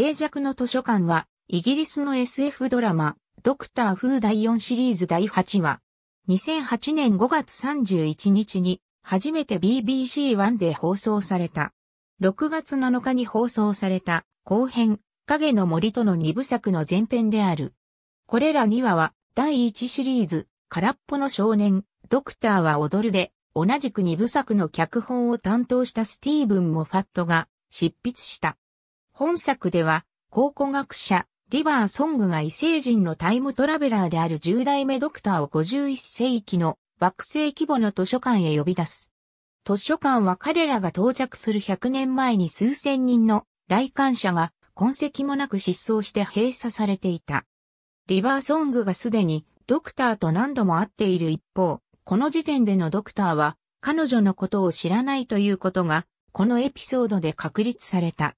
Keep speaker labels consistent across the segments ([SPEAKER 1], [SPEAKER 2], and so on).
[SPEAKER 1] 静寂の図書館は、イギリスの SF ドラマ、ドクター・フー第4シリーズ第8話。2008年5月31日に、初めて BBC1 で放送された。6月7日に放送された、後編、影の森との2部作の前編である。これら2話は、第1シリーズ、空っぽの少年、ドクターは踊るで、同じく2部作の脚本を担当したスティーブン・モファットが、執筆した。本作では、考古学者、リバー・ソングが異星人のタイムトラベラーである10代目ドクターを51世紀の惑星規模の図書館へ呼び出す。図書館は彼らが到着する100年前に数千人の来館者が痕跡もなく失踪して閉鎖されていた。リバーソングがすでにドクターと何度も会っている一方、この時点でのドクターは彼女のことを知らないということが、このエピソードで確立された。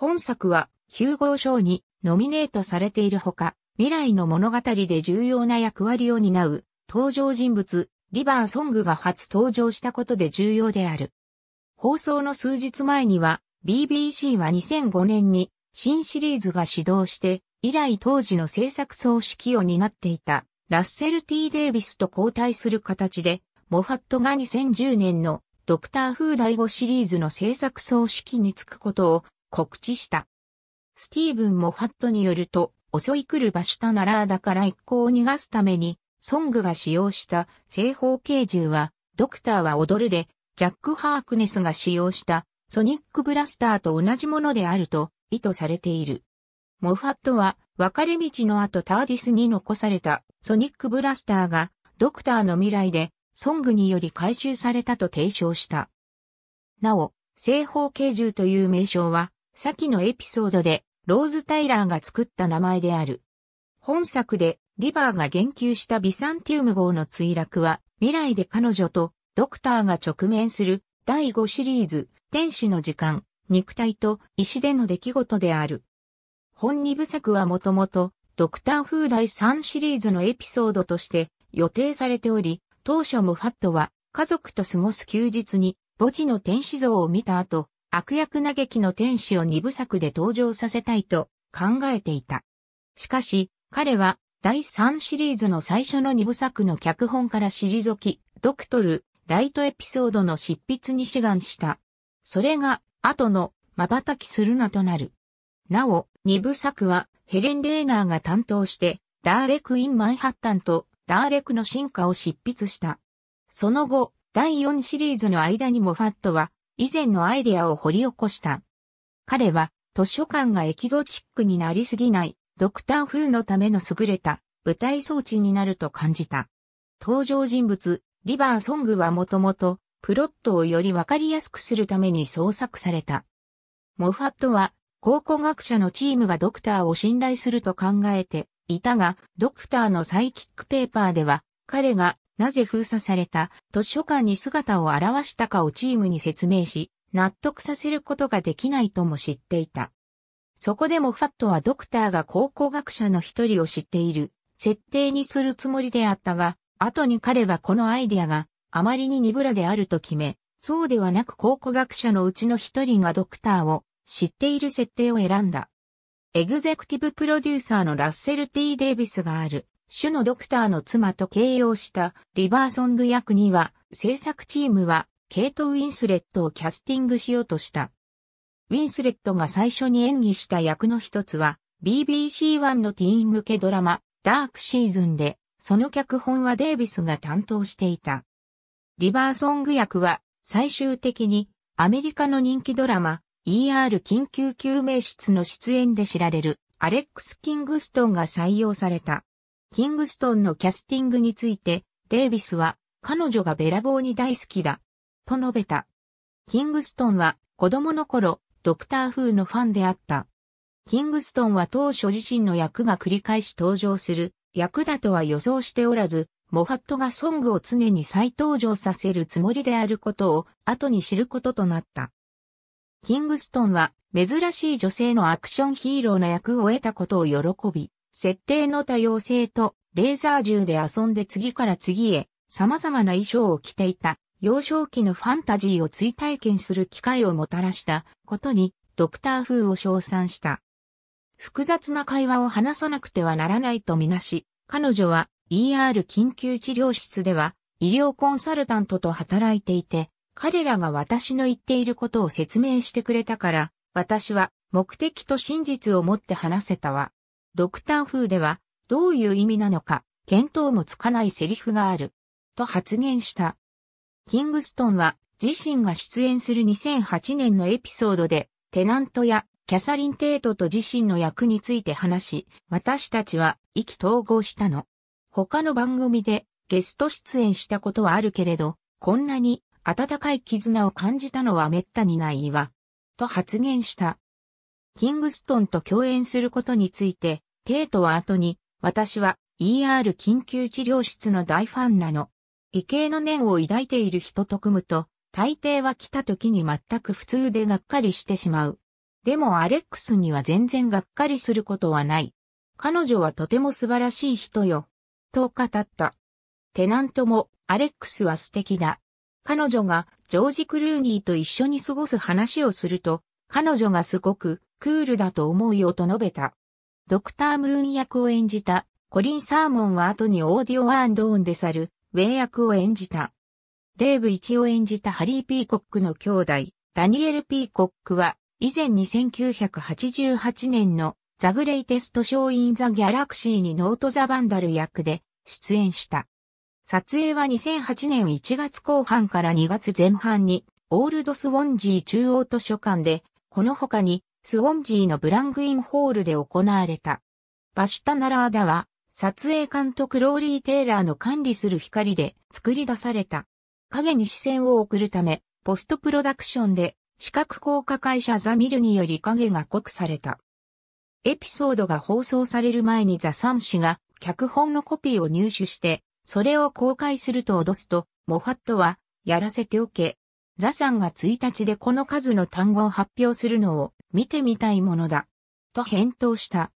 [SPEAKER 1] 本作は、ヒューゴー賞にノミネートされているほか、未来の物語で重要な役割を担う登場人物、リバーソングが初登場したことで重要である。放送の数日前には、BBC は2005年に新シリーズが始動して、以来当時の制作総指揮を担っていたラッセル・ T・ デイビスと交代する形で、モファットが2010年のドクター・フー第5シリーズの制作総指揮につくことを告知した。スティーブン・モファットによると、襲い来るバシュタナラーダから一行を逃がすために、ソングが使用した正方形銃は、ドクターは踊るで、ジャック・ハークネスが使用したソニックブラスターと同じものであると意図されている。モファットは分かれ道の後ターディスに残されたソニックブラスターがドクターの未来でソングにより回収されたと提唱した。なお、正方形銃という名称は先のエピソードで、ローズ・タイラーが作った名前である。本作で、リバーが言及したビサンティウム号の墜落は、未来で彼女とドクターが直面する第5シリーズ、天使の時間、肉体と石での出来事である。本二部作はもともと、ドクター風第3シリーズのエピソードとして予定されており、当初もファットは家族と過ごす休日に墓地の天使像を見た後、悪役嘆きの天使を二部作で登場させたいと考えていた。しかし、彼は第3シリーズの最初の二部作の脚本から退き、ドクトル、ライトエピソードの執筆に志願した。それが、後の、瞬きするなとなる。なお、二部作は、ヘレン・レーナーが担当して、ダーレク・イン・マンハッタンと、ダーレクの進化を執筆した。その後、第4シリーズの間にもファットは、以前のアイデアを掘り起こした。彼は、図書館がエキゾチックになりすぎない、ドクター風のための優れた舞台装置になると感じた。登場人物、リバーソングはもともと、プロットをよりわかりやすくするために創作された。モファットは、考古学者のチームがドクターを信頼すると考えていたが、ドクターのサイキックペーパーでは、彼がなぜ封鎖された図書館に姿を現したかをチームに説明し、納得させることができないとも知っていた。そこでもファットはドクターが考古学者の一人を知っている、設定にするつもりであったが、後に彼はこのアイディアがあまりにニブラであると決め、そうではなく考古学者のうちの一人がドクターを知っている設定を選んだ。エグゼクティブプロデューサーのラッセル T デイビスがある主のドクターの妻と形容したリバーソング役には制作チームはケイト・ウィンスレットをキャスティングしようとした。ウィンスレットが最初に演技した役の一つは BBC1 のティーン向けドラマダークシーズンでその脚本はデイビスが担当していた。リバーソング役は最終的にアメリカの人気ドラマ ER 緊急救命室の出演で知られるアレックス・キングストンが採用された。キングストンのキャスティングについて、デイビスは、彼女がべらぼうに大好きだ、と述べた。キングストンは、子供の頃、ドクター風のファンであった。キングストンは当初自身の役が繰り返し登場する役だとは予想しておらず、モファットがソングを常に再登場させるつもりであることを後に知ることとなった。キングストンは珍しい女性のアクションヒーローの役を得たことを喜び、設定の多様性とレーザー銃で遊んで次から次へ様々な衣装を着ていた幼少期のファンタジーを追体験する機会をもたらしたことにドクター風を称賛した。複雑な会話を話さなくてはならないとみなし、彼女は ER 緊急治療室では医療コンサルタントと働いていて、彼らが私の言っていることを説明してくれたから、私は目的と真実を持って話せたわ。ドクター風では、どういう意味なのか、見当もつかないセリフがある、と発言した。キングストンは、自身が出演する2008年のエピソードで、テナントやキャサリン・テイトと自身の役について話し、私たちは意気投合したの。他の番組でゲスト出演したことはあるけれど、こんなに温かい絆を感じたのは滅多にないわ。と発言した。キングストンと共演することについて、テイトは後に、私は ER 緊急治療室の大ファンなの。異形の念を抱いている人と組むと、大抵は来た時に全く普通でがっかりしてしまう。でもアレックスには全然がっかりすることはない。彼女はとても素晴らしい人よ。と語った。テナントも、アレックスは素敵だ。彼女がジョージ・クルーニーと一緒に過ごす話をすると、彼女がすごくクールだと思うよと述べた。ドクター・ムーン役を演じた、コリン・サーモンは後にオーディオ・アンド・オンデ・サル、ウェイ役を演じた。デーブ・イチを演じたハリー・ピーコックの兄弟、ダニエル・ピーコックは、以前に1988年のザ・グレイテスト・ショー・イン・ザ・ギャラクシーにノート・ザ・バンダル役で出演した。撮影は2008年1月後半から2月前半に、オールド・スウォンジー中央図書館で、この他にスウォンジーのブラングインホールで行われた。バシュタナラーダは、撮影監督ローリー・テイラーの管理する光で作り出された。影に視線を送るため、ポストプロダクションで視覚効果会社ザ・ミルにより影が濃くされた。エピソードが放送される前にザ・サン氏が脚本のコピーを入手して、それを公開すると脅すと、モファットは、やらせておけ。ザさんが1日でこの数の単語を発表するのを見てみたいものだ。と返答した。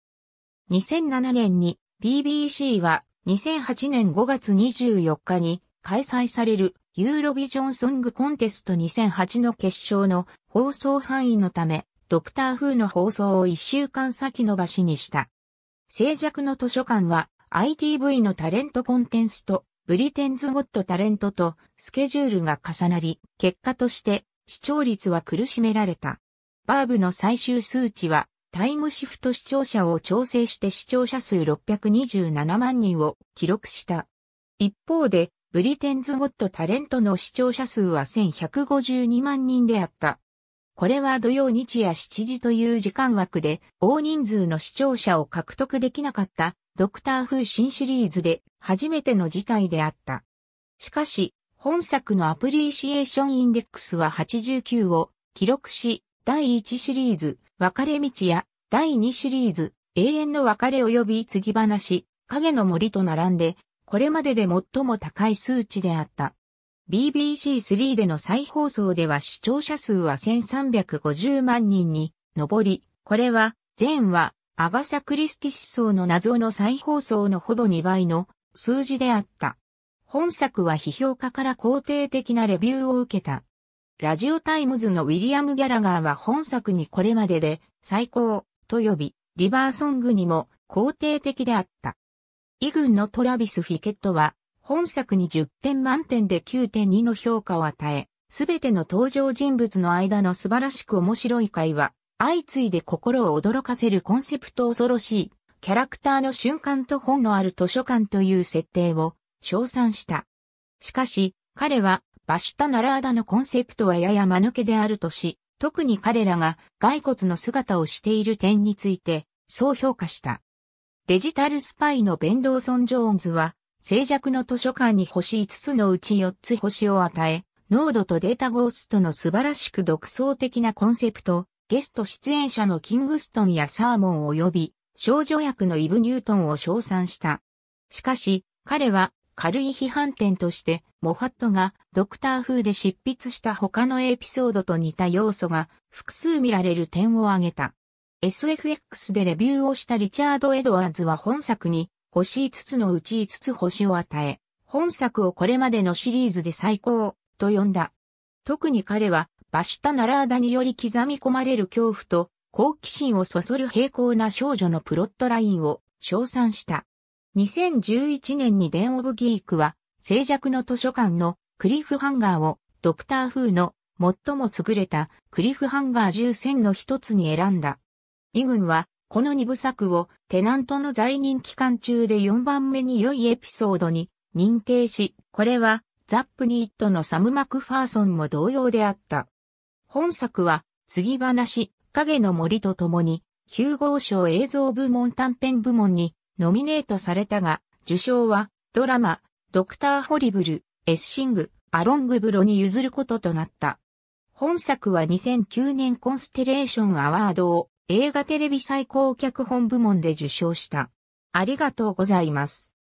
[SPEAKER 1] 2007年に BBC は2008年5月24日に開催されるユーロビジョンソングコンテスト2008の決勝の放送範囲のため、ドクター風の放送を1週間先延ばしにした。静寂の図書館は ITV のタレントコンテンツとブリテンズゴットタレントとスケジュールが重なり、結果として視聴率は苦しめられた。バーブの最終数値は、タイムシフト視聴者を調整して視聴者数627万人を記録した。一方で、ブリテンズ・ゴット・タレントの視聴者数は1152万人であった。これは土曜日夜7時という時間枠で大人数の視聴者を獲得できなかったドクター風新シリーズで初めての事態であった。しかし、本作のアプリシエーションインデックスは89を記録し、第1シリーズ、別れ道や、第2シリーズ、永遠の別れ及び継ぎ話、影の森と並んで、これまでで最も高い数値であった。BBC3 での再放送では視聴者数は1350万人に上り、これは前はアガサ・クリスティ思想の謎の再放送のほぼ2倍の数字であった。本作は批評家から肯定的なレビューを受けた。ラジオタイムズのウィリアム・ギャラガーは本作にこれまでで最高と呼び、リバーソングにも肯定的であった。イグンのトラビス・フィケットは本作に10点満点で9.2の評価を与え、すべての登場人物の間の素晴らしく面白い会話、相次いで心を驚かせるコンセプト恐ろしい、キャラクターの瞬間と本のある図書館という設定を称賛した。しかし、彼はバシタ・ナラーダのコンセプトはやや間抜けであるとし、特に彼らが骸骨の姿をしている点について、そう評価した。デジタルスパイのベンドーソン・ジョーンズは、静寂の図書館に星5つのうち4つ星を与え、濃度とデータゴーストの素晴らしく独創的なコンセプト、ゲスト出演者のキングストンやサーモン及び、少女役のイブ・ニュートンを称賛した。しかし、彼は軽い批判点として、モファットがドクター風で執筆した他のエピソードと似た要素が複数見られる点を挙げた。SFX でレビューをしたリチャード・エドワーズは本作に星5つのうち5つ星を与え、本作をこれまでのシリーズで最高と呼んだ。特に彼はバシタ・ナラーダにより刻み込まれる恐怖と好奇心をそそる平行な少女のプロットラインを称賛した。2011年にデン・オブ・ギークは、静寂の図書館のクリフハンガーを、ドクター風の最も優れたクリフハンガー10の一つに選んだ。イグンは、この二部作をテナントの在任期間中で4番目に良いエピソードに認定し、これはザップニットのサム・マクファーソンも同様であった。本作は、次話、影の森と共に、ヒューゴー賞映像部門短編部門にノミネートされたが、受賞は、ドラマ、ドクター・ホリブル、エッシング、アロングブロに譲ることとなった。本作は2009年コンステレーションアワードを映画テレビ最高脚本部門で受賞した。ありがとうございます。